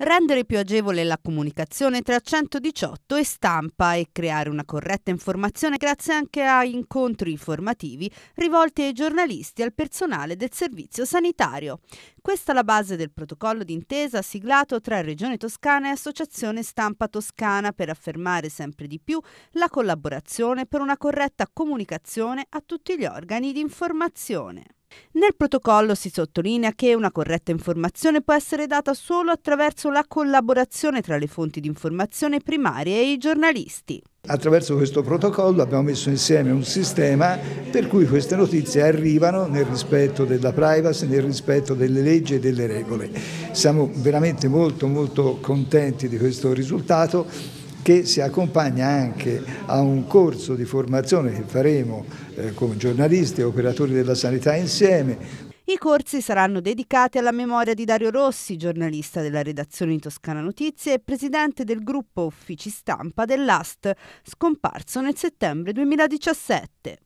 rendere più agevole la comunicazione tra 118 e stampa e creare una corretta informazione grazie anche a incontri informativi rivolti ai giornalisti e al personale del servizio sanitario. Questa è la base del protocollo d'intesa siglato tra Regione Toscana e Associazione Stampa Toscana per affermare sempre di più la collaborazione per una corretta comunicazione a tutti gli organi di informazione. Nel protocollo si sottolinea che una corretta informazione può essere data solo attraverso la collaborazione tra le fonti di informazione primarie e i giornalisti. Attraverso questo protocollo abbiamo messo insieme un sistema per cui queste notizie arrivano nel rispetto della privacy, nel rispetto delle leggi e delle regole. Siamo veramente molto molto contenti di questo risultato che si accompagna anche a un corso di formazione che faremo eh, come giornalisti e operatori della sanità insieme. I corsi saranno dedicati alla memoria di Dario Rossi, giornalista della redazione di Toscana Notizie e presidente del gruppo Uffici Stampa dell'AST, scomparso nel settembre 2017.